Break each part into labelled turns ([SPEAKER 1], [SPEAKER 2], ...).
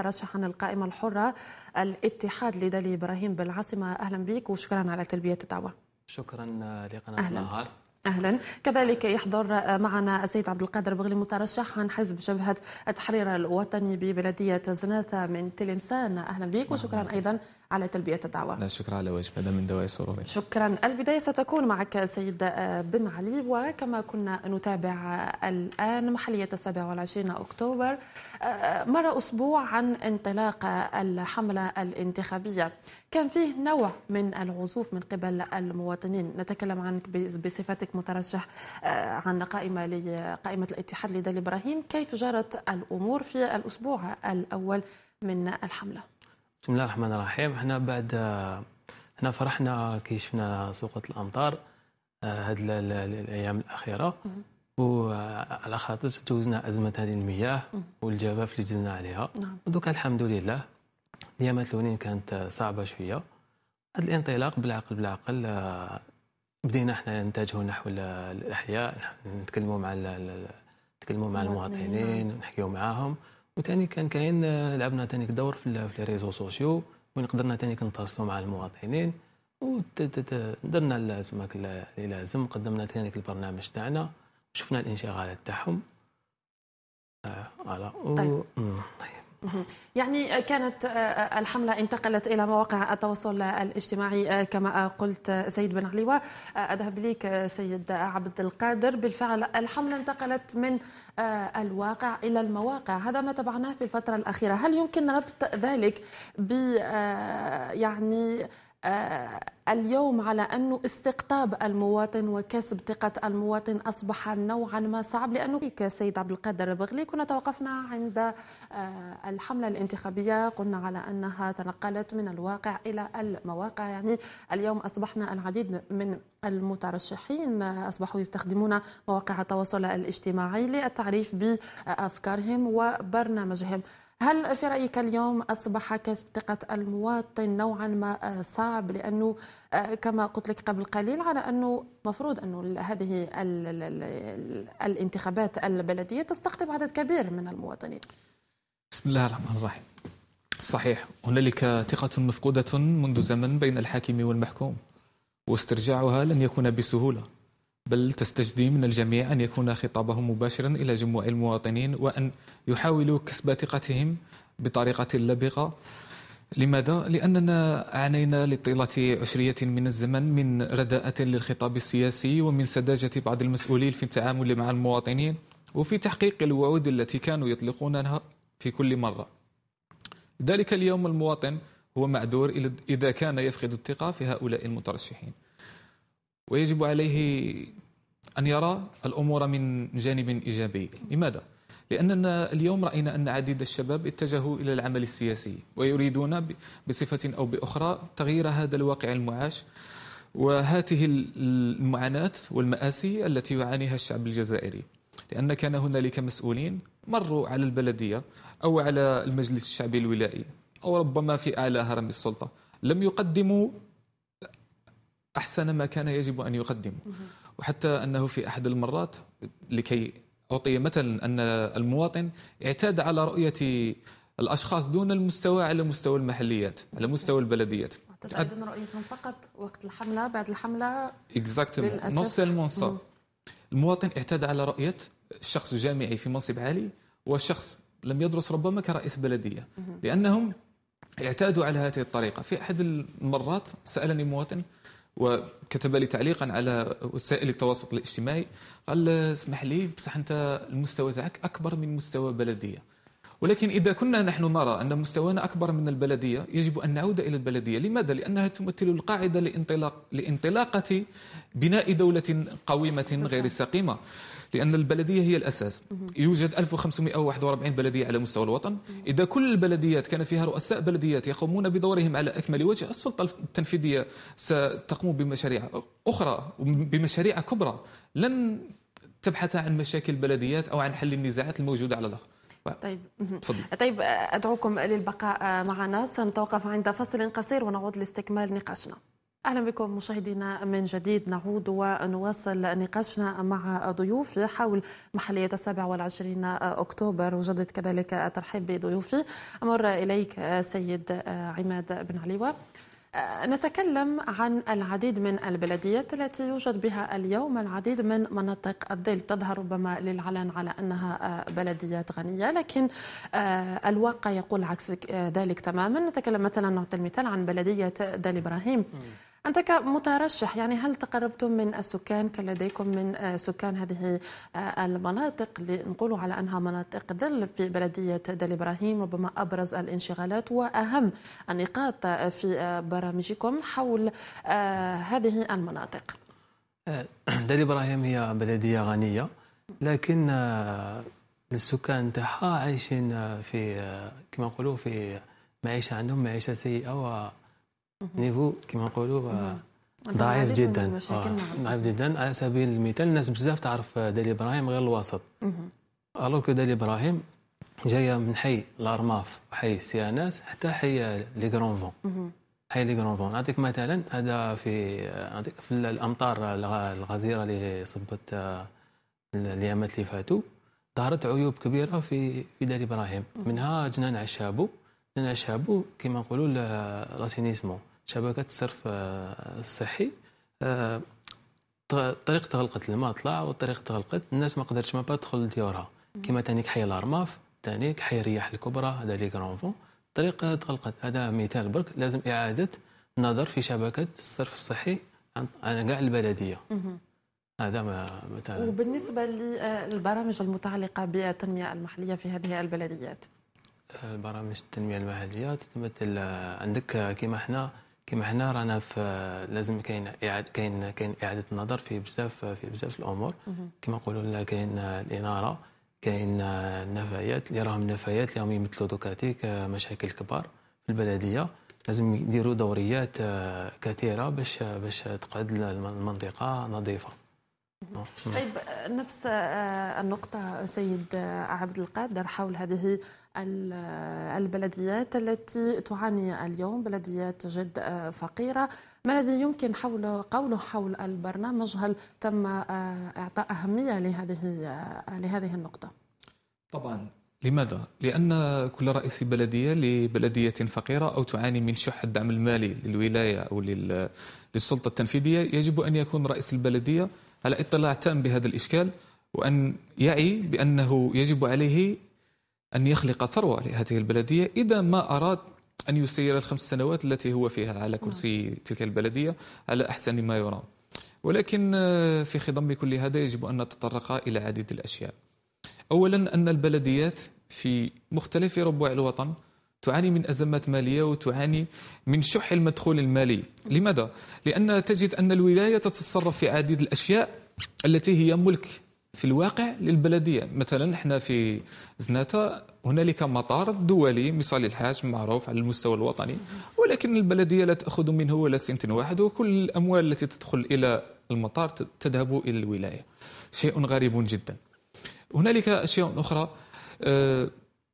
[SPEAKER 1] رشح عن القائمة الحرة الاتحاد لدالي إبراهيم بالعاصمة أهلا بك وشكرا على تلبية الدعوة
[SPEAKER 2] شكرا لقناة أهلاً. النهار
[SPEAKER 1] اهلا كذلك يحضر معنا السيد عبد القادر بغلي مترشح عن حزب جبهه التحرير الوطني ببلديه زناته من تلمسان اهلا بك وشكرا ايضا على تلبية الدعوة
[SPEAKER 3] لا شكرا على واجب من دواء
[SPEAKER 1] سروري شكرا البداية ستكون معك سيد بن علي وكما كنا نتابع الآن محلية 27 أكتوبر مر أسبوع عن انطلاق الحملة الانتخابية كان فيه نوع من العزوف من قبل المواطنين نتكلم عنك بصفتك مترشح عن قائمة لقائمة الاتحاد لدال إبراهيم كيف جرت الأمور في الأسبوع الأول من الحمله
[SPEAKER 2] بسم الله الرحمن الرحيم حنا بعد حنا فرحنا كي شفنا سقوط الامطار آه، هاد الايام الاخيره وعلى آه، خاطر تجاوزنا ازمه هذه المياه والجفاف اللي جلنا عليها نعم. الحمد لله ايامات الاولين كانت صعبه شويه هذا الانطلاق بالعقل بالعقل آه، بدينا احنا نتجهوا نحو الاحياء نتكلموا مع نتكلموا مع المواطنين نعم. نحكيوا معاهم وثاني كان كاين لعبنا ثاني دور في في ريزو سوسيو وين قدرنا ثاني كنتواصلوا مع المواطنين ودرنا لازم اللي لازم قدمنا ثاني البرنامج تاعنا وشفنا الانشغالات تاعهم آه، فوالا آه. و... طيب.
[SPEAKER 1] يعني كانت آه، آه، الحملة انتقلت إلى مواقع التواصل الاجتماعي آه، كما قلت سيد بن علي وأذهب ليك سيد عبد القادر بالفعل الحملة انتقلت من الواقع إلى المواقع هذا ما تبعناه في الفترة الأخيرة هل يمكن ربط ذلك ب يعني آه، اليوم على أنه استقطاب المواطن وكسب ثقة المواطن أصبح نوعا ما صعب لأنه كسيد عبد القادر بغلي كنا توقفنا عند آه، الحملة الانتخابية قلنا على أنها تنقلت من الواقع إلى المواقع يعني اليوم أصبحنا العديد من المترشحين آه، أصبحوا يستخدمون مواقع التواصل الاجتماعي للتعريف بأفكارهم وبرنامجهم هل في رأيك اليوم أصبح كسب ثقة المواطن نوعا ما آه، صعب لأنه آه، كما قلت لك قبل قليل على أنه مفروض أنه هذه ال ال الانتخابات البلدية تستقطب عدد كبير من المواطنين
[SPEAKER 3] بسم الله الرحمن الرحيم صحيح هنالك ثقة مفقودة منذ زمن بين الحاكم والمحكوم واسترجاعها لن يكون بسهولة بل تستجدي من الجميع أن يكون خطابه مباشرا إلى جموع المواطنين وأن يحاولوا كسب ثقتهم بطريقة لبقة لماذا؟ لأننا عانينا لطيلة عشرية من الزمن من رداءة للخطاب السياسي ومن سذاجة بعض المسؤولين في التعامل مع المواطنين وفي تحقيق الوعود التي كانوا يطلقونها في كل مرة ذلك اليوم المواطن هو معذور إذا كان يفقد الثقة في هؤلاء المترشحين ويجب عليه أن يرى الأمور من جانب إيجابي لماذا؟ لأننا اليوم رأينا أن عديد الشباب اتجهوا إلى العمل السياسي ويريدون بصفة أو بأخرى تغيير هذا الواقع المعاش وهذه المعاناة والمآسي التي يعانيها الشعب الجزائري لأن كان هنالك مسؤولين مروا على البلدية أو على المجلس الشعبي الولائي أو ربما في أعلى هرم السلطة لم يقدموا أحسن ما كان يجب أن يقدم وحتى أنه في أحد المرات لكي أعطي مثلا أن المواطن اعتاد على رؤية الأشخاص دون المستوى على مستوى المحليات على مستوى البلديات
[SPEAKER 1] أيضا رؤيتهم فقط وقت الحملة بعد الحملة
[SPEAKER 3] اكزاكتلي نص المنصب المواطن اعتاد على رؤية شخص جامعي في منصب عالي وشخص لم يدرس ربما كرئيس بلدية لأنهم اعتادوا على هذه الطريقة في أحد المرات سألني مواطن وكتب لي تعليقا على وسائل التواصل الاجتماعي قال اسمح لي بصح انت المستوى تاعك اكبر من مستوى بلديه ولكن اذا كنا نحن نرى ان مستوانا اكبر من البلديه يجب ان نعود الى البلديه لماذا لانها تمثل القاعده لانطلاق لانطلاقه بناء دوله قويمه غير سقيمه لأن البلدية هي الأساس يوجد 1541 بلدية على مستوى الوطن إذا كل البلديات كان فيها رؤساء بلديات يقومون بدورهم على أكمل وجه السلطة التنفيذية ستقوم بمشاريع أخرى بمشاريع كبرى لن تبحث عن مشاكل البلديات أو عن حل النزاعات الموجودة على الأرض
[SPEAKER 1] طيب تفضل. طيب ادعوكم للبقاء معنا سنتوقف عند فصل قصير ونعود لاستكمال نقاشنا اهلا بكم مشاهدينا من جديد نعود ونواصل نقاشنا مع ضيوفي حول محليه السابع والعشرين اكتوبر وجدد كذلك الترحيب بضيوفي امر اليك سيد عماد بن عليوه نتكلم عن العديد من البلديات التي يوجد بها اليوم العديد من مناطق الظل تظهر ربما للعلن على انها بلديات غنيه لكن الواقع يقول عكس ذلك تماما نتكلم مثلا نعطي المثال عن بلديه دال ابراهيم أنت كمترشح يعني هل تقربتم من السكان كان لديكم من آه، سكان هذه آه، المناطق اللي نقولوا على أنها مناطق ظل في بلدية دال إبراهيم ربما أبرز الانشغالات وأهم النقاط آه، في برامجكم حول هذه المناطق
[SPEAKER 2] دال إبراهيم هي بلدية غنية لكن السكان تاعها عايشين في كما نقولوا في معيشة عندهم معيشة سيئة و نيفو يعني كما نقولوا آه، ضعيف جدا آه، ضعيف جدا على سبيل المثال الناس بزاف تعرف آه، دالي ابراهيم غير الوسط الو كو دالي ابراهيم جايه من حي الارماف وحي السياناس حتى حي لي كرون فون حي لي كرون فون نعطيك مثلا هذا في نعطيك في الامطار الغزيره اللي صبت الايامات اللي فاتوا ظهرت عيوب كبيره في في دار ابراهيم منها جنان عشابو جنان عشابو كما نقولوا لاسينيسمون شبكه الصرف الصحي آه، آه، طريقه تغلقت الماء طلع والطريق تغلقت الناس ما قدرتش ما تدخل لديورها كما تانيك حي الارماف تانيك حي الرياح الكبرى هذا لي فون الطريق تغلقت هذا مثال برك لازم اعاده نظر في شبكه الصرف الصحي عن كاع البلديه هذا ما مثلا
[SPEAKER 1] وبالنسبه للبرامج المتعلقه بالتنميه المحليه في هذه البلديات
[SPEAKER 2] البرامج التنميه المحليه تتمثل آه، عندك كما حنا كما حنا رانا في لازم كاين اعاده كاين كاين اعاده النظر في بزاف في بزاف الامور كما نقولوا كاين الاناره كاين النفايات اللي راهم نفايات اللي راهم يمثلوا دوكاتيك مشاكل كبار في البلديه لازم يديروا دوريات آه، كثيره باش باش تقعد المنطقه نظيفه طيب
[SPEAKER 1] نفس آه، النقطة سيد آه، عبد القادر حول هذه آه، البلديات التي تعاني اليوم بلديات جد فقيرة ما الذي يمكن حول قوله حول البرنامج هل تم إعطاء أهمية لهذه لهذه النقطة؟ طبعا
[SPEAKER 3] لماذا؟ لأن كل رئيس بلدية لبلدية فقيرة أو تعاني من شح الدعم المالي للولاية أو للسلطة التنفيذية يجب أن يكون رئيس البلدية على اطلاع تام بهذا الإشكال وأن يعي بأنه يجب عليه أن يخلق ثروة لهذه البلدية إذا ما أراد أن يسير الخمس سنوات التي هو فيها على كرسي تلك البلدية على أحسن ما يرام ولكن آه، في خضم كل هذا يجب أن نتطرق إلى عديد الأشياء أولا أن البلديات في مختلف ربوع الوطن تعاني من أزمات مالية وتعاني من شح المدخول المالي لماذا؟ لأن تجد أن الولاية تتصرف في عديد الأشياء التي هي ملك في الواقع للبلدية مثلا احنا في زناتة هنالك مطار دولي مثال الحاج معروف على المستوى الوطني ولكن البلدية لا تأخذ منه ولا سنت واحد وكل الأموال التي تدخل إلى المطار تذهب إلى الولاية شيء غريب جدا هنالك أشياء أخرى آه،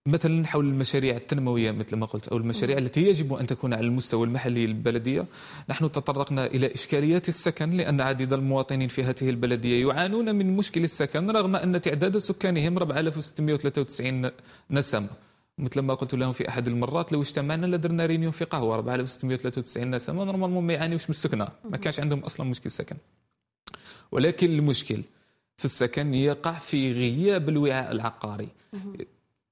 [SPEAKER 3] مثلا حول المشاريع التنموية مثل ما قلت أو المشاريع التي يجب أن تكون على المستوى المحلي للبلدية نحن تطرقنا إلى إشكاليات السكن لأن عديد المواطنين في هذه البلدية يعانون من مشكل السكن رغم أن تعداد سكانهم 4693 نسمة مثل ما قلت لهم في احد المرات لو اجتمعنا لدرنا رينيون في قهوه 4693 نسمه نورمالمون ما يعانيوش من السكنه ما كانش عندهم اصلا مشكل سكن ولكن المشكل في السكن يقع في غياب الوعاء العقاري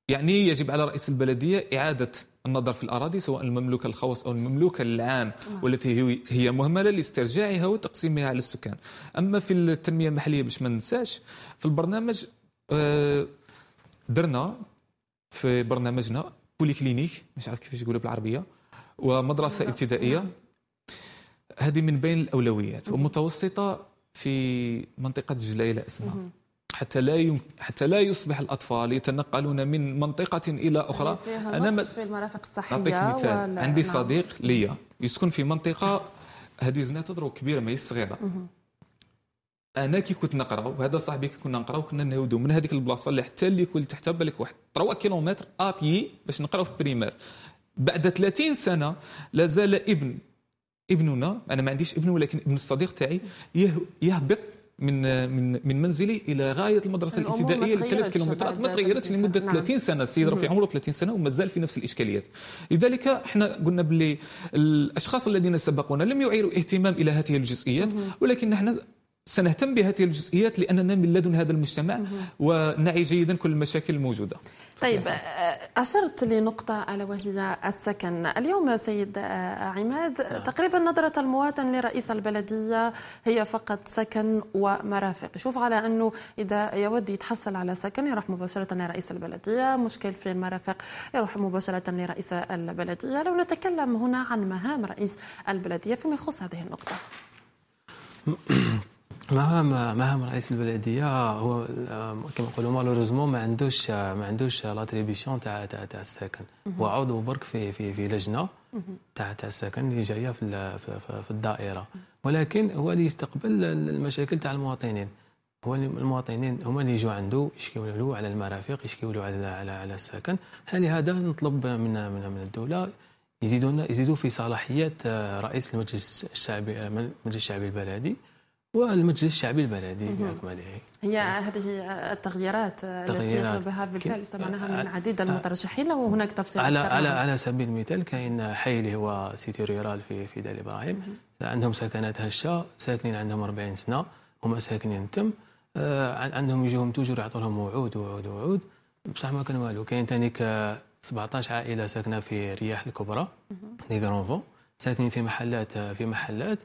[SPEAKER 3] يعني يجب على رئيس البلدية إعادة النظر في الأراضي سواء المملوكة الخاص أو المملوكة العام والتي هي مهملة لاسترجاعها وتقسيمها على السكان أما في التنمية المحلية باش ما ننساش في البرنامج آه، درنا في برنامجنا بوليكلينيك مش عارف كيفاش يقولوا بالعربية ومدرسة ابتدائية هذه من بين الأولويات ومتوسطة في منطقة جليلة اسمها حتى لا يم... حتى لا يصبح الاطفال يتنقلون من منطقه الى يعني اخرى انا م... في
[SPEAKER 1] المرافق الصحيه نعطيك مثال ولا... عندي نعم. صديق
[SPEAKER 3] ليا يسكن في منطقه هذه زنا تضرب كبيره ماهيش صغيره انا كي كنت نقرا وهذا صاحبي كي كنا نقرا كنا نهودو من هذيك البلاصه اللي حتى اللي كل تحتها بالك واحد 3 كيلومتر ابي باش نقراو في بريمير بعد 30 سنه لازال ابن ابننا انا ما عنديش ابن ولكن ابن الصديق تاعي يهبط من من من منزلي الى غايه المدرسه الابتدائيه لثلاث كيلومترات ما تغيرتش لمده 30 نعم. سنه السيد رفيع عمره 30 سنه ومازال في نفس الاشكاليات لذلك احنا قلنا باللي الاشخاص الذين سبقونا لم يعيروا اهتمام الى هذه الجزئيات ولكن احنا سنهتم بهذه الجزئيات لاننا من لدن هذا المجتمع ونعي جيدا كل المشاكل الموجوده.
[SPEAKER 1] طيب آه، اشرت لنقطه الا وهي السكن، اليوم سيد آه، عماد نعم. تقريبا نظره المواطن لرئيس البلديه هي فقط سكن ومرافق، يشوف على انه اذا يود يتحصل على سكن يروح مباشره لرئيس البلديه، مشكل في المرافق يروح مباشره لرئيس البلديه، لو نتكلم هنا عن مهام رئيس البلديه فيما يخص هذه النقطه.
[SPEAKER 2] مهام مهام رئيس البلديه هو كما نقولوا مالوريزمون ما عندوش ما عندوش لاتريبيسيون تاع تاع تاع السكن هو عضو برك في في في لجنه تاع تاع السكن اللي جايه في, في, الدائره ولكن هو اللي يستقبل المشاكل تاع المواطنين هو المواطنين هما اللي يجوا عنده يشكيوا له على المرافق يشكيوا له على على, على السكن هذا نطلب من من من الدوله يزيدون يزيدوا في صلاحيات آه، رئيس المجلس الشعبي المجلس الشعبي البلدي والمجلس الشعبي البلدي باكمله
[SPEAKER 1] هي هذه التغييرات التي يطلبها بالفعل استمعناها من آه، آه، عديد آه. المترشحين لو هناك تفصيل على على على
[SPEAKER 2] سبيل المثال كاين حي اللي هو سيتي ريرال في في دار ابراهيم عندهم سكنات هشه ساكنين عندهم 40 سنه هما ساكنين تم عندهم يجيهم توجور يعطوا لهم وعود وعود وعود بصح ما كان والو كاين ثاني 17 عائله ساكنه في رياح الكبرى لي كرونفون ساكنين في محلات في محلات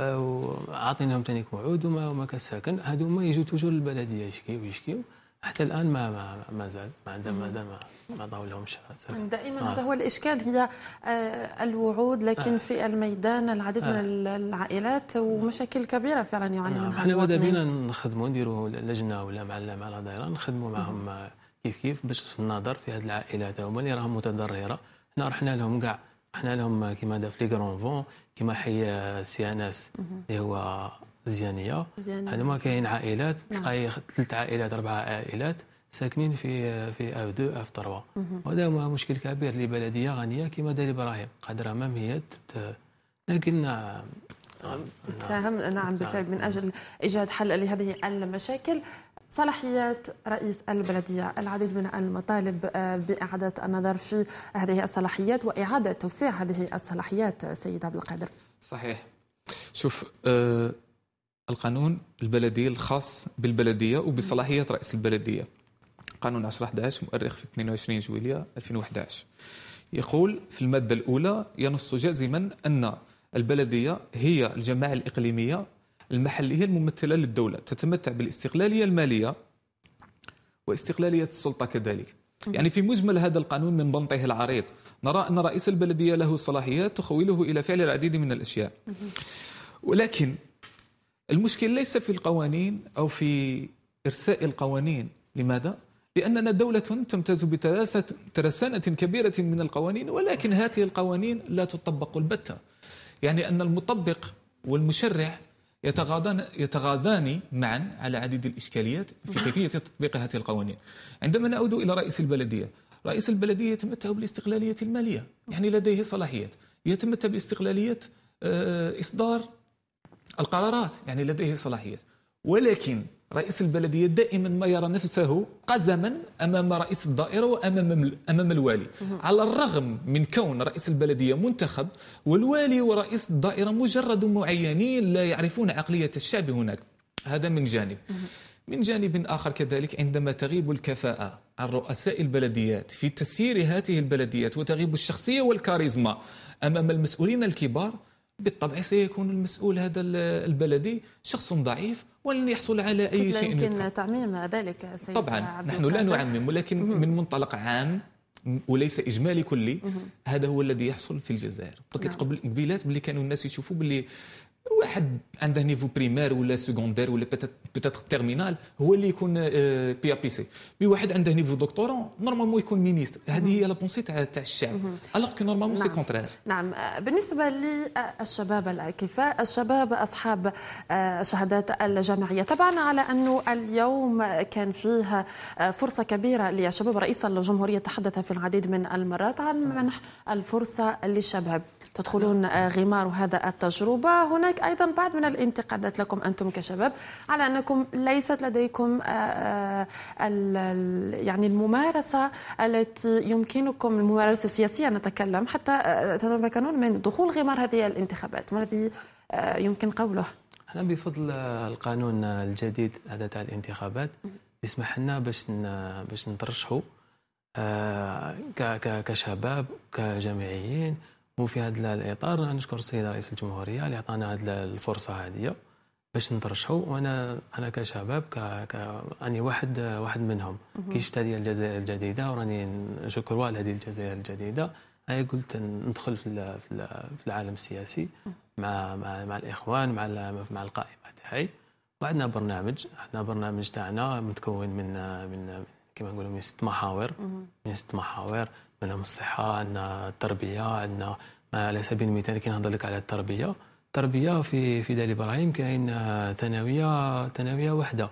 [SPEAKER 2] وعطيناهم تانيك وعود وما وما كساكن هادو هما يجوا توجور للبلديه يشكيو يشكيو حتى الان ما ما ما زال ما عندهم ما زال ما, ما ضاو لهمش دائما آه. هذا هو
[SPEAKER 1] الاشكال هي آه، الوعود لكن آه. في الميدان العديد من العائلات ومشاكل كبيره فعلا يعاني نعم، منها احنا ماذا بينا
[SPEAKER 2] نخدموا نديروا لجنه ولا مع مع دائره نخدموا معهم مم. كيف كيف باش في النظر في هذه العائلات هما اللي راهم متضرره حنا رحنا لهم كاع رحنا لهم كيما هذا في لي فون كما حي سي انس اللي هو زيانيه هذوما كاين عائلات نعم. تلقاي ثلاث عائلات اربع عائلات ساكنين في في اف 2 اف 3 وهذا مشكل كبير لبلديه غنيه كما دار ابراهيم قادره مام هي لكن نعم، نعم.
[SPEAKER 1] تساهم نعم بالفعل من اجل ايجاد حل لهذه المشاكل صلاحيات رئيس البلدية العديد من المطالب آه، بإعادة النظر في هذه الصلاحيات وإعادة توسيع هذه الصلاحيات سيد عبد القادر صحيح
[SPEAKER 3] شوف آه القانون البلدي الخاص بالبلدية وبصلاحيات رئيس البلدية قانون 10-11 مؤرخ في 22 جويلية 2011 يقول في المادة الأولى ينص جازما أن البلدية هي الجماعة الإقليمية المحلية الممثلة للدولة تتمتع بالاستقلالية المالية واستقلالية السلطة كذلك يعني في مجمل هذا القانون من بنطه العريض نرى أن رئيس البلدية له صلاحيات تخوله إلى فعل العديد من الأشياء ولكن المشكل ليس في القوانين أو في إرساء القوانين لماذا؟ لأننا دولة تمتاز بترسانة كبيرة من القوانين ولكن هذه القوانين لا تطبق البتة يعني أن المطبق والمشرع يتغاضان يتغاضان معا على عديد الإشكاليات في نعم. كيفية تطبيق هذه القوانين عندما نعود إلى رئيس البلدية رئيس البلدية يتمتع بالاستقلالية المالية يعني لديه صلاحيات يتمتع باستقلالية آه، إصدار القرارات يعني لديه صلاحيات ولكن رئيس البلدية دائما ما يرى نفسه قزما أمام رئيس الدائرة وأمام أمام الوالي على الرغم من كون رئيس البلدية منتخب والوالي ورئيس الدائرة مجرد معينين لا يعرفون عقلية الشعب هناك هذا من جانب من جانب آخر كذلك عندما تغيب الكفاءة عن رؤساء البلديات في تسيير هذه البلديات وتغيب الشخصية والكاريزما أمام المسؤولين الكبار بالطبع سيكون المسؤول هذا البلدي شخص ضعيف
[SPEAKER 1] ولن يحصل على اي شيء يمكن تعميم ذلك سيد طبعا عبد نحن لا نعمم
[SPEAKER 3] ولكن من منطلق عام وليس اجمالي كلي هذا هو الذي يحصل في الجزائر قلت لك نعم. قبل قبيلات بلي كانوا الناس يشوفوا باللي واحد عنده نيفو بريمير ولا سكوندير ولا بيتيتر تيرمينال هو اللي يكون بي ا بي سي مي واحد عنده نيفو دكتورون نورمالمون يكون مينيستر هذه هي لا بونسي تاع تاع الشعب الوغ
[SPEAKER 1] كو نورمالمون سي كونترير نعم بالنسبه للشباب الاكفاء الشباب اصحاب آه، شهادات الجامعيه طبعا على انه اليوم كان فيه آه، فرصه كبيره للشباب رئيس الجمهوريه تحدث في العديد من المرات عن منح الفرصه للشباب تدخلون آه، غمار هذا التجربه هناك هناك ايضا بعض من الانتقادات لكم انتم كشباب على انكم ليست لديكم آه، آه، يعني الممارسه التي يمكنكم الممارسه السياسيه نتكلم حتى آه، تتمكنون من دخول غمار هذه الانتخابات ما الذي يمكن قوله؟
[SPEAKER 2] احنا بفضل القانون الجديد هذا تاع الانتخابات يسمح لنا باش باش نترشحوا كشباب كجامعيين وفي هذا الاطار نشكر السيد رئيس الجمهوريه اللي عطانا هذه الفرصه هذه باش نترشحوا وانا انا كشباب ك... اني واحد واحد منهم كي شفت هذه الجزائر الجديده وراني نشكر على هذه الجزائر الجديده هاي قلت ندخل في في العالم السياسي مع مع, مع الاخوان مع مع القائمه تاعي وعندنا برنامج عندنا برنامج تاعنا متكون من من كما نقولوا من ست محاور من ست محاور عندنا الصحه عندنا التربيه عندنا على سبيل المثال كي نهضر لك على التربيه التربيه في في دار ابراهيم كاين ثانويه ثانويه وحده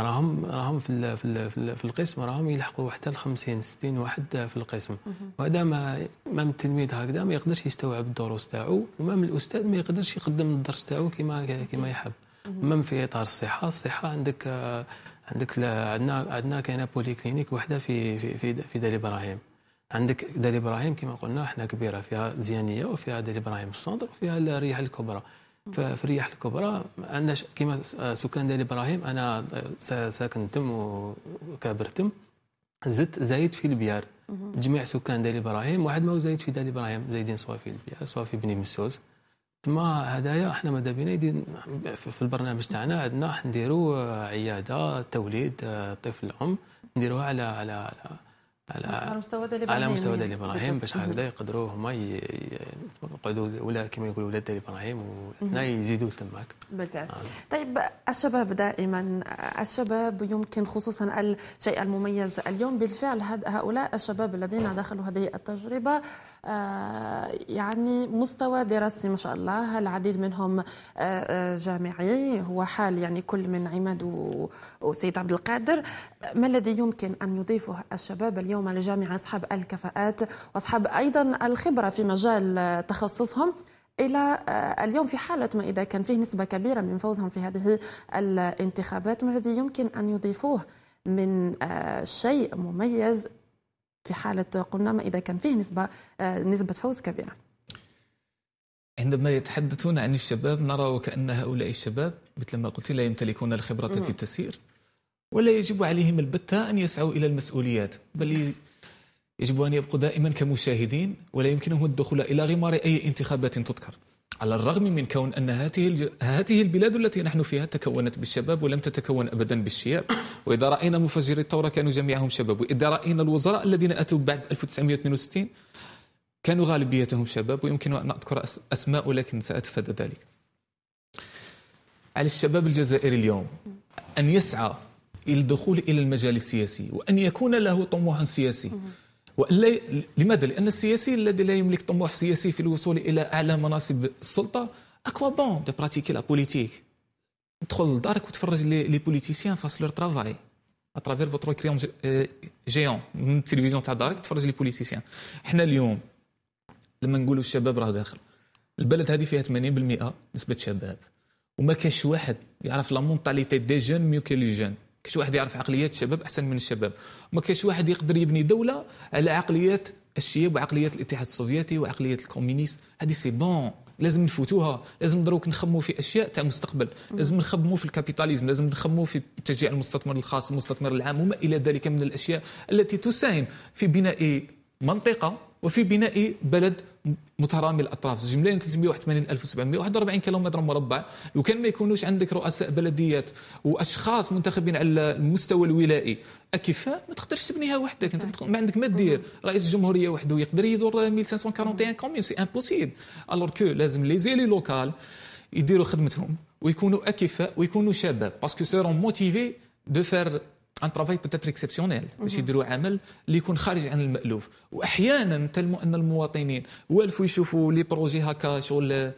[SPEAKER 2] راهم راهم في في في القسم راهم يلحقوا حتى ل 50 60 واحد في القسم وهذا ما مام التلميذ هكذا ما يقدرش يستوعب الدروس تاعو ومام الاستاذ ما يقدرش يقدم الدرس تاعو كما كما يحب مام في اطار الصحه الصحه عندك عندك عندنا عندنا كاينه بوليكلينيك وحده في في في دار ابراهيم عندك دار ابراهيم كما قلنا احنا كبيره فيها زيانيه وفيها دار ابراهيم الصندر وفيها الرياح الكبرى ففي الرياح الكبرى عندنا كما آه، سكان دار ابراهيم انا آه، ساكن تم وكابر تم زدت زايد في البيار جميع سكان دار ابراهيم واحد ما هو زايد في دار ابراهيم زايدين سواء في البيار سواء في بني مسوس تما هدايا احنا ماذا بينا في البرنامج تاعنا عندنا نديروا آه، عياده توليد طفل الام نديروها على على, على على
[SPEAKER 1] مستوى دالي ابراهيم على مستوى دالي يعني. ابراهيم باش
[SPEAKER 2] هكذا يقدروا هما يقعدوا ولا كما يقولوا ولاد دالي ابراهيم وثنا يزيدوا تماك
[SPEAKER 1] بالفعل آه. طيب الشباب دائما الشباب يمكن خصوصا الشيء المميز اليوم بالفعل هؤلاء الشباب الذين دخلوا هذه التجربه آه، يعني مستوى دراسي ما شاء الله العديد منهم آه، آه، جامعي هو حال يعني كل من عماد وسيد عبد القادر ما الذي يمكن أن يضيفه الشباب اليوم لجامعة أصحاب الكفاءات وأصحاب أيضا الخبرة في مجال تخصصهم الى اليوم في حاله ما اذا كان فيه نسبه كبيره من فوزهم في هذه الانتخابات ما الذي يمكن ان يضيفوه من شيء مميز في حالة قلنا ما إذا كان فيه نسبة آه، نسبة فوز كبيرة
[SPEAKER 3] عندما يتحدثون عن الشباب نرى وكأن هؤلاء الشباب مثل ما قلت لا يمتلكون الخبرة في التسيير ولا يجب عليهم البتة أن يسعوا إلى المسؤوليات بل يجب أن يبقوا دائما كمشاهدين ولا يمكنهم الدخول إلى غمار أي انتخابات تذكر على الرغم من كون أن هذه هذه البلاد التي نحن فيها تكونت بالشباب ولم تتكون أبدا بالشياب وإذا رأينا مفجري الثورة كانوا جميعهم شباب وإذا رأينا الوزراء الذين أتوا بعد 1962 كانوا غالبيتهم شباب ويمكن أن أذكر أسماء ولكن سأتفادى ذلك على الشباب الجزائري اليوم أن يسعى الدخول إلى المجال السياسي وأن يكون له طموح سياسي وإلا لماذا؟ لأن السياسي الذي لا يملك طموح سياسي في الوصول إلى أعلى مناصب السلطة أكوا بون دو براتيكي لا بوليتيك تدخل لدارك وتفرج لي بوليتيسيان فاس لور ترافاي اترافير فوتر كريون جيون من التلفزيون تاع دارك تفرج لي بوليتيسيان حنا اليوم لما نقولوا الشباب راه داخل البلد هذه فيها 80% نسبه شباب وما كاش واحد يعرف لا مونتاليتي دي جون ميو كي لي جون كاش واحد يعرف عقليات الشباب احسن من الشباب ما كاش واحد يقدر يبني دوله على عقليات الشياب وعقليات الاتحاد السوفيتي وعقليات الكومينيست هذه سي بون لازم نفوتوها لازم دروك نخمو في اشياء تاع مستقبل لازم نخمو في الكابيتاليزم لازم نخمو في تشجيع المستثمر الخاص المستثمر العام وما الى ذلك من الاشياء التي تساهم في بناء منطقه وفي بناء بلد مترامي الاطراف جملين 380 381 و 741 كيلومتر مربع لو كان ما يكونوش عندك رؤساء بلديات واشخاص منتخبين على المستوى الولائي اكفاء ما تقدرش تبنيها وحدك انت ما عندك ما دير رئيس الجمهوريه وحده يقدر يدور 1541 كوميون سي امبوسيبل الوغ كو لازم لي زيلي لوكال يديروا خدمتهم ويكونوا اكفاء ويكونوا شباب باسكو سيرون موتيفي دو فير ان ترافاي بوتيتر اكسبسيونيل باش يديروا عمل اللي يكون خارج عن المالوف واحيانا تلموا ان المواطنين والفوا يشوفوا لي بروجي هكا شغل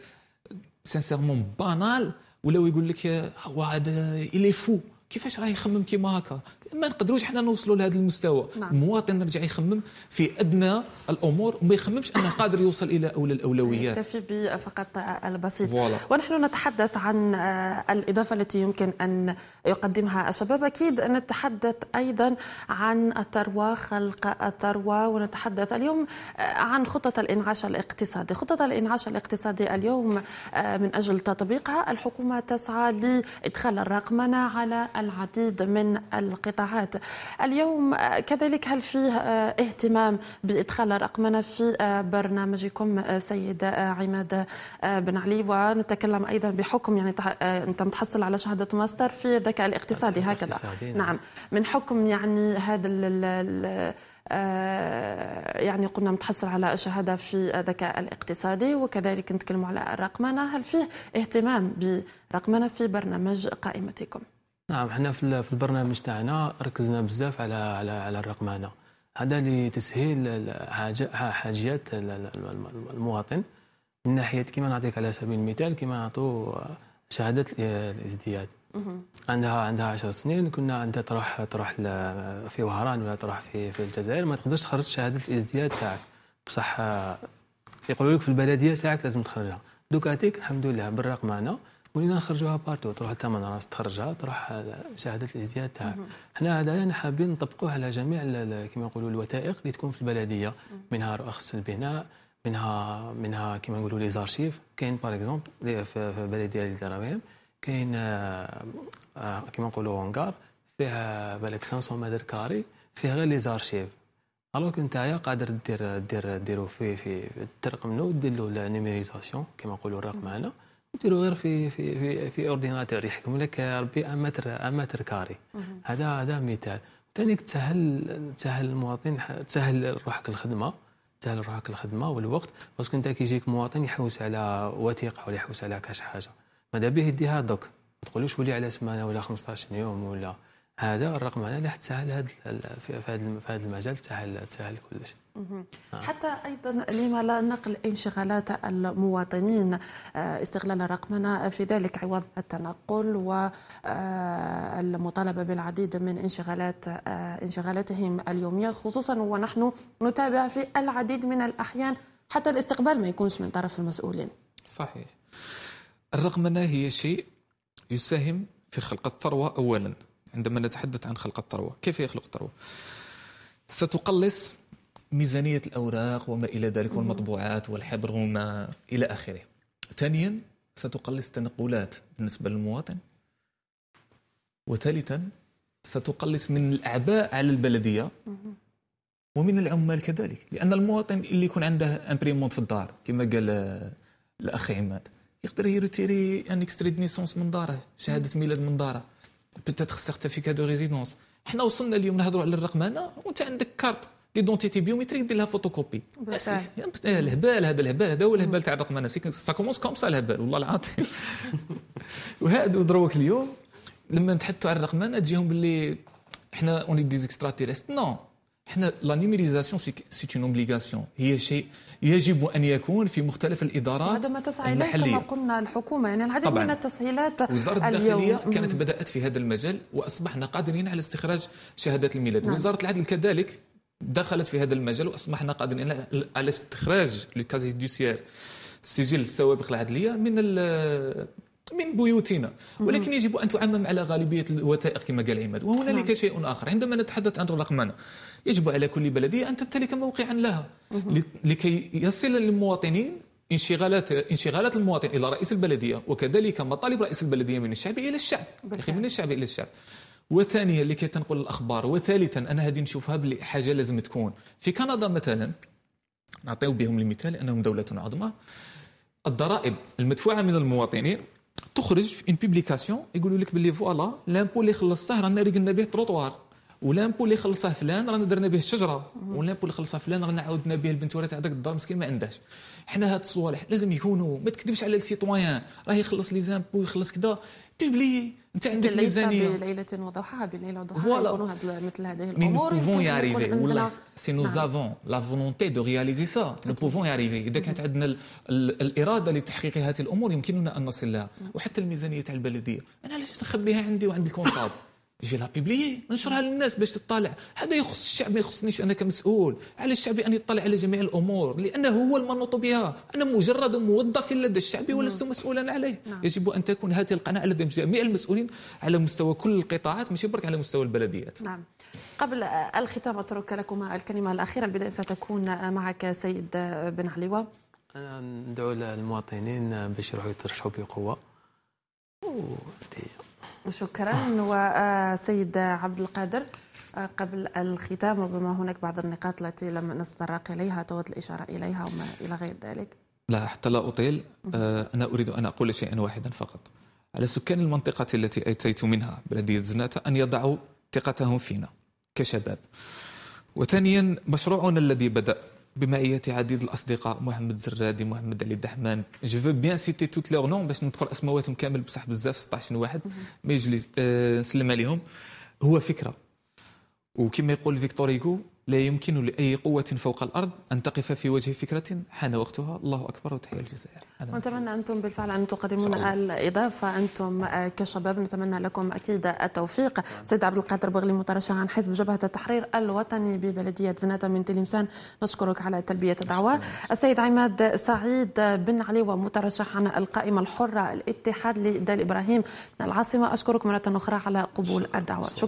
[SPEAKER 3] سانسيرمون بانال ولاو يقول لك هو هذا الي فو كيفاش راه يخمم كيما هكا ما نقدروش حنا نوصلوا لهذا المستوى نعم. المواطن يرجع يخمم في ادنى الامور وما يخممش انه قادر يوصل الى اولى الاولويات
[SPEAKER 1] يكتفي فقط البسيط فوالا. ونحن نتحدث عن الاضافه التي يمكن ان يقدمها الشباب اكيد نتحدث ايضا عن الثروه خلق الثروه ونتحدث اليوم عن خطه الانعاش الاقتصادي خطه الانعاش الاقتصادي اليوم من اجل تطبيقها الحكومه تسعى لادخال الرقمنه على العديد من القطاعات القطاعات اليوم آه، كذلك هل فيه آه، اهتمام بإدخال الرقمنة في آه، برنامجكم سيدة عماد بن علي ونتكلم أيضا بحكم يعني أنت متحصل على شهادة ماستر في الذكاء الاقتصادي هكذا نعم من حكم يعني هذا يعني قلنا متحصل على شهاده في الذكاء الاقتصادي وكذلك نتكلم على الرقمنه هل فيه اهتمام برقمنه في برنامج قائمتكم؟
[SPEAKER 2] نعم حنا في البرنامج تاعنا ركزنا بزاف على على على الرقمنه هذا لتسهيل حاجيات المواطن من ناحيه كما نعطيك على سبيل المثال كما نعطوا شهاده الازدياد عندها عندها 10 سنين كنا عندها تروح تروح في وهران ولا تروح في في الجزائر ما تقدرش تخرج شهاده الازدياد تاعك بصح يقولوا لك في البلديه تاعك لازم تخرجها دوكاتيك الحمد لله بالرقمنه ولينا نخرجوها بارتو تروح راس تخرجها تروح شهاده الازدياد تاعها حنا هذايا يعني حابين نطبقوه على جميع كما نقولوا الوثائق اللي تكون في البلديه منها رخص البناء منها منها كما نقولوا لي زارشيف كاين باغ اكزومبل في بلديه الدراويم كاين آه، كما نقولوا هونغار فيها بالك 500 متر كاري فيها غير لي زارشيف الوغ نتايا قادر دير دير ديرو في في ترقم نو دير له لا نيميريزاسيون كما نقولوا الرقم هنا ديروا غير في في في, في اورديناتور يحكم لك ربي ان متر ان متر كاري هذا هذا مثال ثاني تسهل تسهل المواطن تسهل روحك الخدمه تسهل روحك الخدمه والوقت باسكو انت كيجيك مواطن يحوس على وثيقه ولا يحوس على كاش حاجه ماذا به يديها دوك ما تقولوش ولي على سمانه ولا 15 يوم ولا هذا الرقم هذا اللي حتسهل هذا في هذا المجال تسهل تسهل كلشي آه. حتى
[SPEAKER 1] ايضا لما لا نقل انشغالات المواطنين آه، استغلال الرقمنه في ذلك عوض التنقل والمطالبه آه، بالعديد من انشغالات انشغالاتهم اليوميه خصوصا ونحن نتابع في العديد من الاحيان حتى الاستقبال ما يكونش من طرف المسؤولين.
[SPEAKER 3] صحيح. الرقمنه هي شيء يساهم في خلق الثروه اولا عندما نتحدث عن خلق الثروه، كيف يخلق الثروه؟ ستقلص ميزانية الأوراق وما إلى ذلك والمطبوعات والحبر وما إلى آخره ثانيا ستقلص التنقلات بالنسبة للمواطن وثالثا ستقلص من الأعباء على البلدية ومن العمال كذلك لأن المواطن اللي يكون عنده امبريمون في الدار كما قال الأخ عماد يقدر يروتيري ان اكستري نيسونس من داره شهاده ميلاد من داره بوتيتر سيرتيفيكا دو ريزيدونس حنا وصلنا اليوم نهضروا على الرقمنه وانت عندك كارت ليدونتيتي بيومتريك دير لها فوتوكوبي يعني الهبال هذا الهبال هذا هو الهبال تاع الرقم الناسي سا كومونس كوم سا الهبال والله العظيم وهذا دروك اليوم لما نتحدثوا على الرقمنه تجيهم باللي احنا اوني ديز تيريست نو احنا لا نيميريزاسيون سي اون اوبليغاسيون هي شيء يجب ان يكون في مختلف الادارات هذا ما تسعى اليه كما
[SPEAKER 1] قلنا الحكومه يعني العديد طبعاً. من التسهيلات وزاره الداخليه كانت
[SPEAKER 3] بدات في هذا المجال واصبحنا قادرين على استخراج شهادات الميلاد نعم. وزاره العدل كذلك دخلت في هذا المجال واصبحنا قادرين على استخراج لكازي دوسيير سجل السوابق العدليه من من بيوتنا ولكن يجب ان تعمم على غالبيه الوثائق كما قال عماد وهنالك نعم. شيء اخر عندما نتحدث عن الرقمنه يجب على كل بلديه ان تمتلك موقعا لها لكي يصل للمواطنين انشغالات انشغالات المواطن الى رئيس البلديه وكذلك مطالب رئيس البلديه من الشعب الى الشعب من الشعب الى الشعب وثانيا لكي تنقل الاخبار وثالثا انا هذه نشوفها بلي حاجه لازم تكون في كندا مثلا نعطيو بهم المثال انهم دوله عظمى الضرائب المدفوعه من المواطنين تخرج في ان بوبليكاسيون يقولوا لك باللي فوالا لامبو اللي خلصته رانا رقلنا به تروطوار ولامبو اللي خلصه فلان رانا درنا به الشجره ولامبو اللي خلصه فلان رانا عاودنا به البنت تاع داك الدار مسكين ما عندهاش حنا هاد الصوالح لازم يكونوا ما تكذبش على السيتوان راه يخلص لي زامبو يخلص كذا
[SPEAKER 1] بوبليي انت عندك ميزانيه بليله وضحاها بليله وضحاها يكونوا هاد مثل هذه الامور نو بوفون ياريفي ولا سي نو زافون
[SPEAKER 3] لا فولونتي دو رياليزي سا نو بوفون ياريفي اذا كانت عندنا الاراده لتحقيق هذه الامور يمكننا ان نصل لها وحتى الميزانيه تاع البلديه انا علاش نخبيها عندي وعند الكونطاب جي لا بيبليي نشرها للناس باش تطالع هذا يخص الشعب ما يخصنيش انا كمسؤول على الشعب ان يطلع على جميع الامور لانه هو المنوط بها انا مجرد موظف لدى الشعب ولست نعم. مسؤولا عليه نعم. يجب ان تكون هذه القناه لدى جميع المسؤولين على مستوى كل القطاعات ماشي برك على مستوى البلديات
[SPEAKER 1] نعم قبل الختام اترك لكم الكلمه الاخيره البدايه ستكون معك سيد بن علوه
[SPEAKER 2] انا ندعو للمواطنين باش يروحوا يترشحوا بقوه
[SPEAKER 1] شكرا وسيد عبد القادر قبل الختام ربما هناك بعض النقاط التي لم نتطرق اليها تود الاشاره اليها وما الى غير ذلك
[SPEAKER 3] لا حتى لا اطيل آه، انا اريد ان اقول شيئا واحدا فقط على سكان المنطقه التي اتيت منها بلديه زناته ان يضعوا ثقتهم فينا كشباب وثانيا مشروعنا الذي بدا بمعيه عديد الاصدقاء محمد زرادي محمد علي الدحمان جو فو بيان سيتي توت لور نون باش ندخل اسماواتهم كامل بصح بزاف 16 واحد ما يجلي آه، نسلم عليهم هو فكره وكما يقول فيكتور ايكو لا يمكن لأي قوة فوق الأرض أن تقف في وجه فكرة حان وقتها الله أكبر وتحية الجزائر
[SPEAKER 1] ونتمنى نعم، أنتم بالفعل أن تقدمون الإضافة أنتم نعم. آه، كشباب نتمنى لكم أكيد التوفيق سيد عبد القادر بغلي مترشح عن حزب جبهة التحرير الوطني ببلدية زناتة من تلمسان نشكرك على تلبية الدعوة السيد عماد سعيد بن علي ومترشح عن القائمة الحرة الاتحاد لدال إبراهيم من العاصمة أشكرك مرة أخرى على قبول الدعوة شكرا